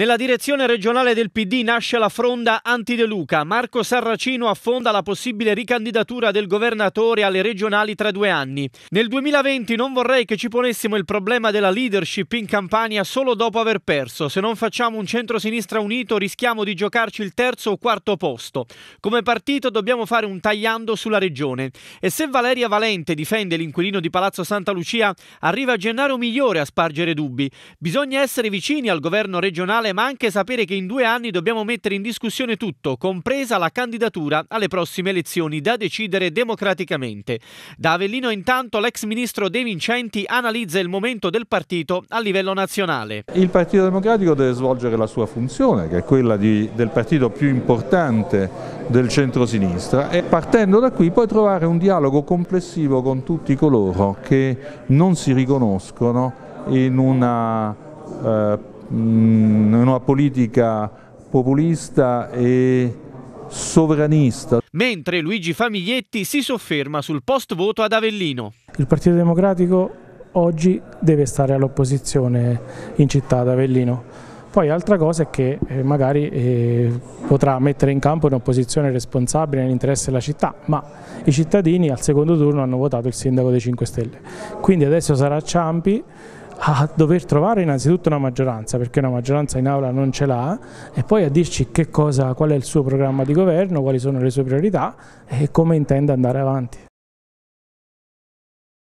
Nella direzione regionale del PD nasce la fronda anti-De Luca. Marco Sarracino affonda la possibile ricandidatura del governatore alle regionali tra due anni. Nel 2020 non vorrei che ci ponessimo il problema della leadership in Campania solo dopo aver perso. Se non facciamo un centro-sinistra unito rischiamo di giocarci il terzo o quarto posto. Come partito dobbiamo fare un tagliando sulla regione. E se Valeria Valente difende l'inquilino di Palazzo Santa Lucia, arriva Gennaro Migliore a spargere dubbi. Bisogna essere vicini al governo regionale nazionale, ma anche sapere che in due anni dobbiamo mettere in discussione tutto, compresa la candidatura alle prossime elezioni da decidere democraticamente. Da Avellino intanto l'ex ministro De Vincenti analizza il momento del partito a livello nazionale. Il Partito Democratico deve svolgere la sua funzione, che è quella di, del partito più importante del centro-sinistra e partendo da qui poi trovare un dialogo complessivo con tutti coloro che non si riconoscono in una eh, Mm, una politica populista e sovranista. Mentre Luigi Famiglietti si sofferma sul post voto ad Avellino. Il Partito Democratico oggi deve stare all'opposizione in città ad Avellino. Poi altra cosa è che eh, magari eh, potrà mettere in campo un'opposizione responsabile nell'interesse della città, ma i cittadini al secondo turno hanno votato il sindaco dei 5 Stelle. Quindi adesso sarà Ciampi a dover trovare innanzitutto una maggioranza, perché una maggioranza in aula non ce l'ha, e poi a dirci cosa, qual è il suo programma di governo, quali sono le sue priorità e come intende andare avanti.